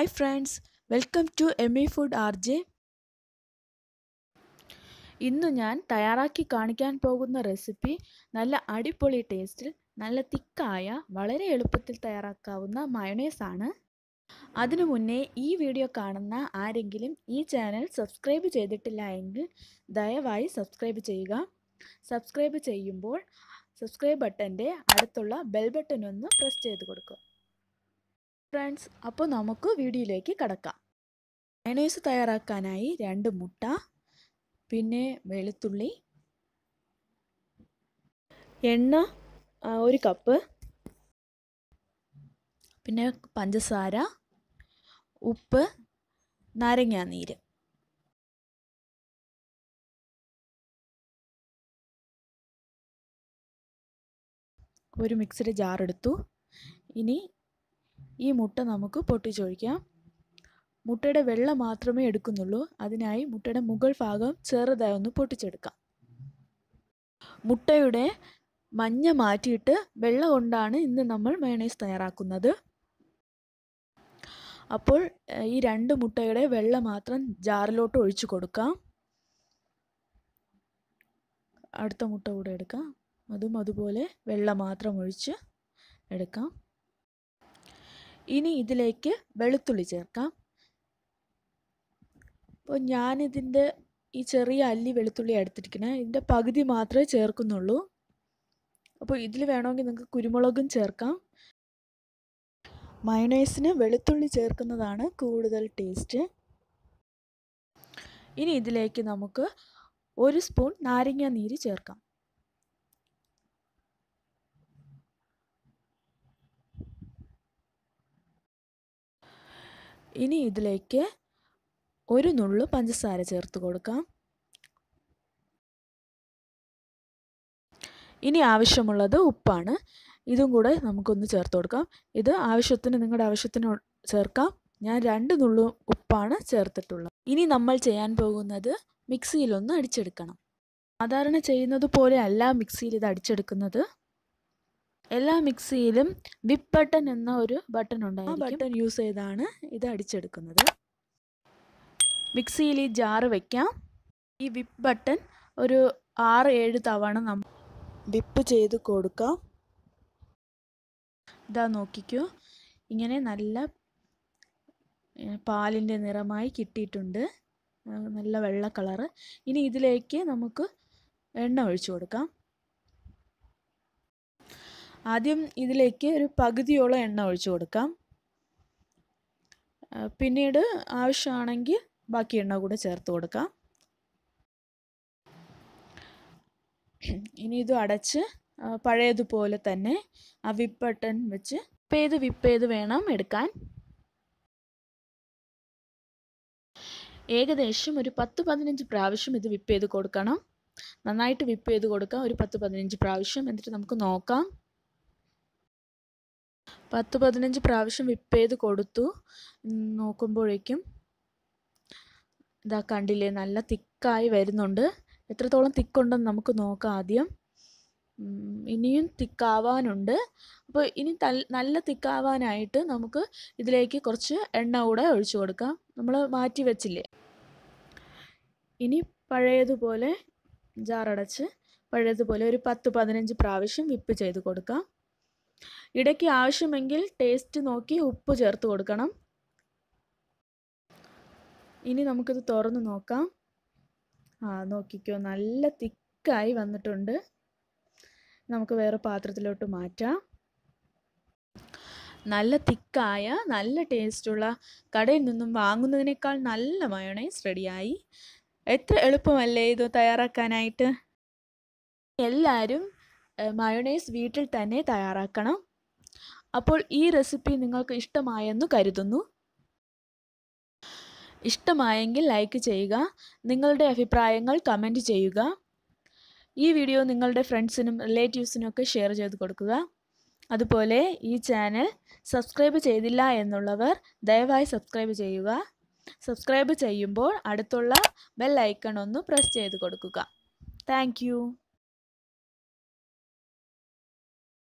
hi friends welcome to M E food R J ഇന്ന് ഞാൻ തയ്യാറാക്കി കാണിക്കാൻ പോകുന്ന റെസിപ്പി നല്ല അടിപൊളി ടേസ്റ്റിൽ നല്ല തിക്കായ വളരെ എളുപ്പത്തിൽ തയ്യാറാക്കാവുന്ന മയണേസ് ആണ് അതിനു മുന്നേ ഈ വീഡിയോ കാണുന്ന ആരെങ്കിലും ഈ ചാനൽ സബ്സ്ക്രൈബ് ചെയ്തിട്ടില്ല എങ്കിൽ ദയവായി സബ്സ്ക്രൈബ് ചെയ്യുക സബ്സ്ക്രൈബ് ചെയ്യുമ്പോൾ സബ്സ്ക്രൈബ് ബട്ടൻ്റെ അടുത്തുള്ള ബെൽ ബട്ടൺ ഒന്ന് പ്രസ് ചെയ്ത് കൊടുക്കുക ഫ്രണ്ട്സ് അപ്പോൾ നമുക്ക് വീഡിയോയിലേക്ക് കടക്കാം മയണൈസ് തയ്യാറാക്കാനായി രണ്ട് മുട്ട പിന്നെ വെളുത്തുള്ളി എണ്ണ ഒരു കപ്പ് പിന്നെ പഞ്ചസാര ഉപ്പ് നാരങ്ങാനീര് ഒരു മിക്സഡ് ജാർ എടുത്തു ഇനി ഈ മുട്ട നമുക്ക് പൊട്ടിച്ചൊഴിക്കാം മുട്ടയുടെ വെള്ളം മാത്രമേ എടുക്കുന്നുള്ളൂ അതിനായി മുട്ടയുടെ മുകൾ ഭാഗം ചെറുതായി ഒന്ന് പൊട്ടിച്ചെടുക്കാം മുട്ടയുടെ മഞ്ഞ മാറ്റിയിട്ട് വെള്ളം കൊണ്ടാണ് ഇന്ന് നമ്മൾ മയണൈസ് തയ്യാറാക്കുന്നത് അപ്പോൾ ഈ രണ്ട് മുട്ടയുടെ വെള്ളം മാത്രം ജാറിലോട്ട് ഒഴിച്ചു കൊടുക്കാം അടുത്ത മുട്ട കൂടെ എടുക്കാം അതും അതുപോലെ വെള്ളം മാത്രം ഒഴിച്ച് എടുക്കാം ഇനി ഇതിലേക്ക് വെളുത്തുള്ളി ചേർക്കാം അപ്പോൾ ഞാനിതിൻ്റെ ഈ ചെറിയ അല്ലി വെളുത്തുള്ളി എടുത്തിരിക്കണേ ഇതിൻ്റെ പകുതി മാത്രമേ ചേർക്കുന്നുള്ളൂ അപ്പോൾ ഇതിൽ വേണമെങ്കിൽ നിങ്ങൾക്ക് കുരുമുളകും ചേർക്കാം മയണൈസിന് വെളുത്തുള്ളി ചേർക്കുന്നതാണ് കൂടുതൽ ടേസ്റ്റ് ഇനി ഇതിലേക്ക് നമുക്ക് ഒരു സ്പൂൺ നാരങ്ങ നീര് ചേർക്കാം ഇനി ഇതിലേക്ക് ഒരു നുള്ളു പഞ്ചസാര ചേർത്ത് കൊടുക്കാം ഇനി ആവശ്യമുള്ളത് ഉപ്പാണ് ഇതും കൂടെ നമുക്കൊന്ന് ചേർത്ത് കൊടുക്കാം ഇത് ആവശ്യത്തിന് നിങ്ങളുടെ ആവശ്യത്തിന് ചേർക്കാം ഞാൻ രണ്ട് നുള്ളു ഉപ്പാണ് ചേർത്തിട്ടുള്ളത് ഇനി നമ്മൾ ചെയ്യാൻ പോകുന്നത് മിക്സിയിലൊന്ന് അടിച്ചെടുക്കണം സാധാരണ ചെയ്യുന്നത് പോലെ അല്ല മിക്സിയിൽ ഇത് അടിച്ചെടുക്കുന്നത് എല്ലാ മിക്സിയിലും വിപ്പ് ബട്ടൺ എന്ന ഒരു ബട്ടൺ ഉണ്ടായിരിക്കും ആ ബട്ടൺ യൂസ് ചെയ്താണ് ഇത് അടിച്ചെടുക്കുന്നത് മിക്സിയിൽ ഈ ജാറ് വയ്ക്കാം ഈ വിപ്പ് ബട്ടൺ ഒരു ആറ് ഏഴ് തവണ നമ്മൾ വിപ്പ് ചെയ്ത് കൊടുക്കാം ഇതാ നോക്കിക്കോ ഇങ്ങനെ നല്ല പാലിൻ്റെ നിറമായി കിട്ടിയിട്ടുണ്ട് നല്ല വെള്ള കളറ് ഇനി ഇതിലേക്ക് നമുക്ക് എണ്ണ ഒഴിച്ചു കൊടുക്കാം ആദ്യം ഇതിലേക്ക് ഒരു പകുതിയോളം എണ്ണ ഒഴിച്ചു കൊടുക്കാം പിന്നീട് ആവശ്യമാണെങ്കിൽ ബാക്കി എണ്ണ കൂടെ ചേർത്ത് കൊടുക്കാം ഇനി ഇത് അടച്ച് പഴയതുപോലെ തന്നെ ആ വിപ്പ് ബട്ടൺ വെച്ച് വിപ്പ് ചെയ്ത് വിപ്പ് ചെയ്ത് വേണം എടുക്കാൻ ഏകദേശം ഒരു പത്ത് പതിനഞ്ച് പ്രാവശ്യം ഇത് വിപ്പ് ചെയ്ത് കൊടുക്കണം നന്നായിട്ട് വിപ്പ് ചെയ്ത് കൊടുക്കാം ഒരു പത്ത് പതിനഞ്ച് പ്രാവശ്യം എന്നിട്ട് നമുക്ക് നോക്കാം പത്ത് പതിനഞ്ച് പ്രാവശ്യം വിപ്പ് ചെയ്ത് കൊടുത്തു നോക്കുമ്പോഴേക്കും ഇതാ കണ്ടില്ലേ നല്ല തിക്കായി വരുന്നുണ്ട് എത്രത്തോളം തിക്കുണ്ടെന്ന് നമുക്ക് നോക്കാം ആദ്യം ഇനിയും തിക്കാവാനുണ്ട് അപ്പോൾ ഇനി നല്ല തിക്കാവാനായിട്ട് നമുക്ക് ഇതിലേക്ക് കുറച്ച് എണ്ണ കൂടെ ഒഴിച്ചു കൊടുക്കാം നമ്മൾ മാറ്റി വെച്ചില്ലേ ഇനി പഴയതുപോലെ ജാറടച്ച് പഴയതുപോലെ ഒരു പത്ത് പതിനഞ്ച് പ്രാവശ്യം വിപ്പ് ചെയ്ത് കൊടുക്കാം ഇടയ്ക്ക് ആവശ്യമെങ്കിൽ ടേസ്റ്റ് നോക്കി ഉപ്പ് ചേർത്ത് കൊടുക്കണം ഇനി നമുക്കിത് തുറന്ന് നോക്കാം ആ നോക്കിക്കോ നല്ല തിക്കായി വന്നിട്ടുണ്ട് നമുക്ക് വേറെ പാത്രത്തിലോട്ട് മാറ്റാം നല്ല തിക്കായ നല്ല ടേസ്റ്റുള്ള കടയിൽ നിന്നും വാങ്ങുന്നതിനേക്കാൾ നല്ല മയോണൈസ് റെഡിയായി എത്ര എളുപ്പമല്ലേ ഇത് തയ്യാറാക്കാനായിട്ട് എല്ലാവരും മയോണൈസ് വീട്ടിൽ തന്നെ തയ്യാറാക്കണം അപ്പോൾ ഈ റെസിപ്പി നിങ്ങൾക്ക് ഇഷ്ടമായെന്ന് കരുതുന്നു ഇഷ്ടമായെങ്കിൽ ലൈക്ക് ചെയ്യുക നിങ്ങളുടെ അഭിപ്രായങ്ങൾ കമൻറ്റ് ചെയ്യുക ഈ വീഡിയോ നിങ്ങളുടെ ഫ്രണ്ട്സിനും റിലേറ്റീവ്സിനും ഒക്കെ ഷെയർ ചെയ്ത് കൊടുക്കുക അതുപോലെ ഈ ചാനൽ സബ്സ്ക്രൈബ് ചെയ്തില്ല എന്നുള്ളവർ ദയവായി സബ്സ്ക്രൈബ് ചെയ്യുക സബ്സ്ക്രൈബ് ചെയ്യുമ്പോൾ അടുത്തുള്ള ബെൽ ഐക്കൺ ഒന്ന് പ്രസ് ചെയ്ത് കൊടുക്കുക താങ്ക്